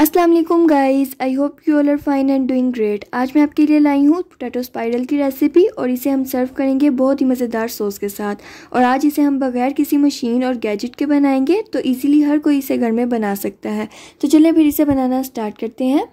Aslam guys I hope you all are fine and doing great आज मैं आपके लिए लाई हूँ पोटैटो स्पाइडल की रेसिपी और इसे हम सर्व करेंगे बहुत ही मज़ेदार सॉस के साथ और आज इसे हम बगैर किसी मशीन और गैजेट के बनाएंगे तो इजीली हर कोई इसे घर में बना सकता है तो चलिए फिर इसे बनाना स्टार्ट करते हैं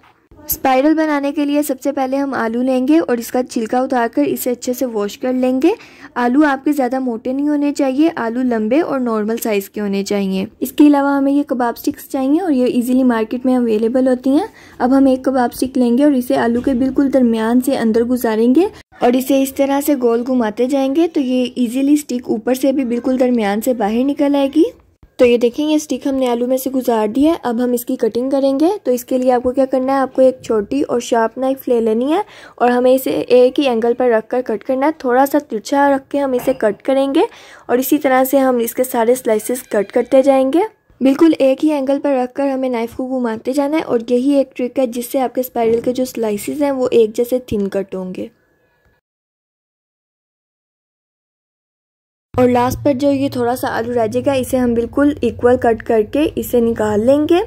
स्पाइरल बनाने के लिए सबसे पहले हम आलू लेंगे और इसका छिलका उतारकर इसे अच्छे से वॉश कर लेंगे आलू आपके ज़्यादा मोटे नहीं होने चाहिए आलू लंबे और नॉर्मल साइज़ के होने चाहिए इसके अलावा हमें ये कबाब स्टिक्स चाहिए और ये इजीली मार्केट में अवेलेबल होती हैं अब हम एक कबाब स्टिक लेंगे और इसे आलू के बिल्कुल दरमियान से अंदर गुजारेंगे और इसे इस तरह से गोल घुमाते जाएंगे तो ये इजीली स्टिक ऊपर से भी बिल्कुल दरमियान से बाहर निकल आएगी तो ये देखें ये स्टिक हमने आलू में से गुजार दी है अब हम इसकी कटिंग करेंगे तो इसके लिए आपको क्या करना है आपको एक छोटी और शार्प नाइफ ले लेनी है और हमें इसे एक ही एंगल पर रख कर कट करना है थोड़ा सा तिरछा रख के हम इसे कट करेंगे और इसी तरह से हम इसके सारे स्लाइसिस कट करते जाएंगे बिल्कुल एक ही एंगल पर रखकर हमें नाइफ़ को घुमाते जाना है और यही एक ट्रिक है जिससे आपके स्पाइरल के जो स्लाइसेस हैं वो एक जैसे थिन कट होंगे और लास्ट पर जो ये थोड़ा सा आलू रह जाएगा इसे हम बिल्कुल इक्वल कट करके इसे निकाल लेंगे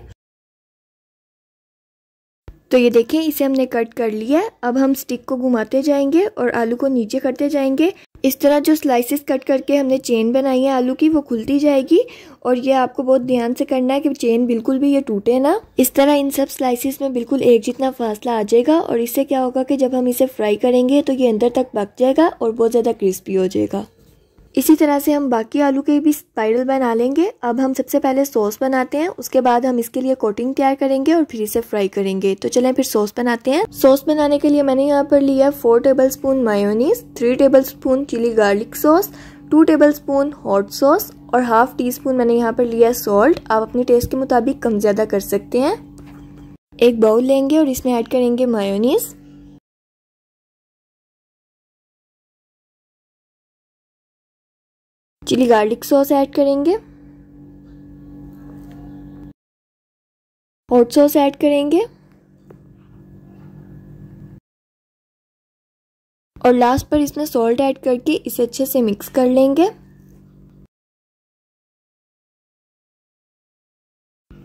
तो ये देखें इसे हमने कट कर लिया अब हम स्टिक को घुमाते जाएंगे और आलू को नीचे करते जाएंगे इस तरह जो स्लाइसेस कट करके हमने चेन बनाई है आलू की वो खुलती जाएगी और ये आपको बहुत ध्यान से करना है कि चेन बिल्कुल भी ये टूटे ना इस तरह इन सब स्लाइसेस में बिल्कुल एक जितना फासला आ जाएगा और इससे क्या होगा कि जब हम इसे फ्राई करेंगे तो ये अंदर तक पक जाएगा और बहुत ज़्यादा क्रिस्पी हो जाएगा इसी तरह से हम बाकी आलू के भी स्पाइरल बना लेंगे अब हम सबसे पहले सॉस बनाते हैं उसके बाद हम इसके लिए कोटिंग तैयार करेंगे और फिर इसे फ्राई करेंगे तो चलें फिर सॉस बनाते हैं सॉस बनाने के लिए मैंने यहाँ पर लिया four tablespoon mayonnaise three tablespoon chilli garlic sauce two tablespoon hot sauce और हाफ टी स्पून मैंने यहाँ पर लिया सॉल्ट आप अपने टेस्ट के मुताबिक कम ज़्यादा कर सकते हैं एक बाउल लेंगे और इसमें ऐड करेंगे mayonnaise chilli garlic sauce add करेंगे हॉट सॉस ऐड करेंगे और लास्ट पर इसमें सॉल्ट ऐड करके इसे अच्छे से मिक्स कर लेंगे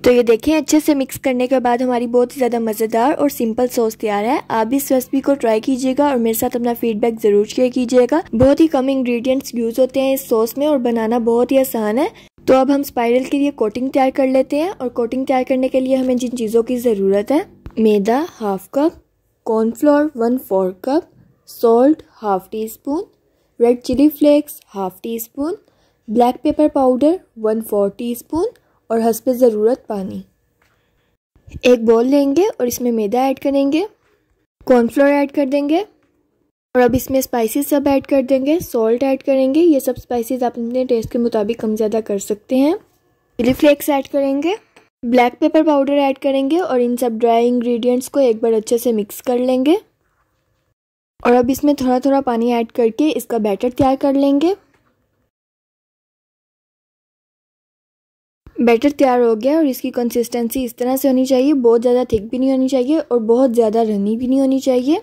तो ये देखें अच्छे से मिक्स करने के बाद हमारी बहुत ही ज़्यादा मज़ेदार और सिंपल सॉस तैयार है आप भी इस रेसिपी को ट्राई कीजिएगा और मेरे साथ अपना फीडबैक ज़रूर शेयर कीजिएगा बहुत ही कम इंग्रेडिएंट्स यूज़ होते हैं इस सॉस में और बनाना बहुत ही आसान है तो अब हम स्पाइरल के लिए कोटिंग तैयार कर लेते हैं और कोटिंग तैयार करने के लिए हमें जिन चीज़ों की ज़रूरत है मैदा half cup cornflour one four cup salt half teaspoon red chilli flakes half teaspoon black pepper powder one four teaspoon और हंसपे ज़रूरत पानी एक बॉल लेंगे और इसमें मैदा ऐड करेंगे कॉर्नफ्लोर ऐड कर देंगे और अब इसमें स्पाइसी सब ऐड कर देंगे सॉल्ट ऐड करेंगे ये सब स्पाइसेस आप अपने टेस्ट के मुताबिक कम ज़्यादा कर सकते हैं चिली फ्लेक्स ऐड करेंगे ब्लैक पेपर पाउडर ऐड करेंगे और इन सब ड्राई इंग्रेडिएंट्स को एक बार अच्छे से मिक्स कर लेंगे और अब इसमें थोड़ा थोड़ा पानी ऐड करके इसका बैटर तैयार कर लेंगे बैटर तैयार हो गया और इसकी कंसिस्टेंसी इस तरह से होनी चाहिए बहुत ज़्यादा थिक भी नहीं होनी चाहिए और बहुत ज़्यादा रनी भी नहीं होनी चाहिए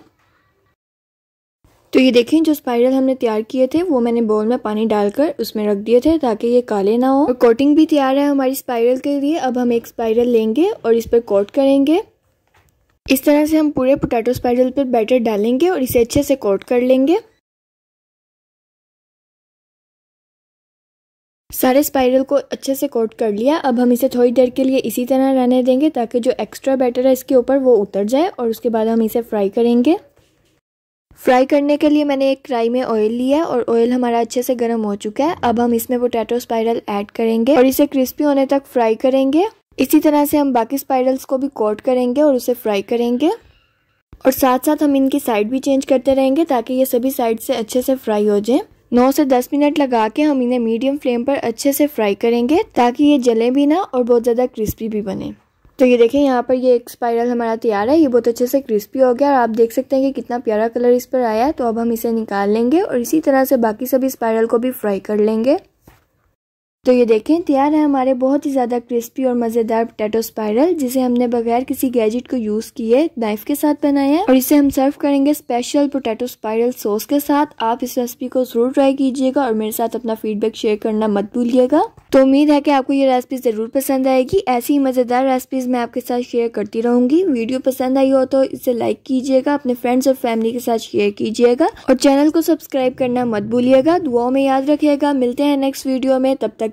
तो ये देखें जो स्पाइरल हमने तैयार किए थे वो मैंने बाउल में पानी डालकर उसमें रख दिए थे ताकि ये काले ना हो और कोटिंग भी तैयार है हमारी स्पाइरल के लिए अब हम एक स्पाइरल लेंगे और इस पर कोट करेंगे इस तरह से हम पूरे पोटैटो स्पाइरल पर बैटर डालेंगे और इसे अच्छे से कोट कर लेंगे सारे स्पाइरल को अच्छे से कोट कर लिया अब हम इसे थोड़ी देर के लिए इसी तरह रहने देंगे ताकि जो एक्स्ट्रा बैटर है इसके ऊपर वो उतर जाए और उसके बाद हम इसे फ्राई करेंगे फ्राई करने के लिए मैंने एक कढ़ाई में ऑयल लिया और ऑयल हमारा अच्छे से गर्म हो चुका है अब हम इसमें पोटैटो स्पाइरल ऐड करेंगे और इसे क्रिस्पी होने तक फ्राई करेंगे इसी तरह से हम बाकी स्पाइरल्स को भी कोट करेंगे और उसे फ्राई करेंगे और साथ साथ हम इनकी साइड भी चेंज करते रहेंगे ताकि ये सभी साइड से अच्छे से फ्राई हो जाए नौ से दस मिनट लगा के हम इन्हें मीडियम फ्लेम पर अच्छे से फ्राई करेंगे ताकि ये जले भी ना और बहुत ज़्यादा क्रिस्पी भी बने तो ये देखें यहाँ पर ये एक स्पाइरल हमारा तैयार है ये बहुत अच्छे से क्रिस्पी हो गया और आप देख सकते हैं कि कितना प्यारा कलर इस पर आया है तो अब हम इसे निकाल लेंगे और इसी तरह से बाकी सभी स्पाइरल को भी फ्राई कर लेंगे तो ये देखें तैयार है हमारे बहुत ही ज़्यादा क्रिस्पी और मज़ेदार पोटैटो स्पाइरल जिसे हमने बगैर किसी गैजेट को यूज़ किए नाइफ के साथ बनाया है और इसे हम सर्व करेंगे स्पेशल पोटैटो स्पाइरल सॉस के साथ आप इस रेसिपी को ज़रूर ट्राई कीजिएगा और मेरे साथ अपना फीडबैक शेयर करना मत भूलिएगा तो उम्मीद है कि आपको ये रेसिपी ज़रूर पसंद आएगी ऐसी ही मज़ेदार रेसिपीज़ मैं आपके साथ शेयर करती रहूँगी वीडियो पसंद आई हो तो इसे लाइक कीजिएगा अपने फ्रेंड्स और फैमिली के साथ शेयर कीजिएगा और चैनल को सब्सक्राइब करना मत भूलिएगा दुआओं में याद रखिएगा मिलते हैं नेक्स्ट वीडियो में तब तक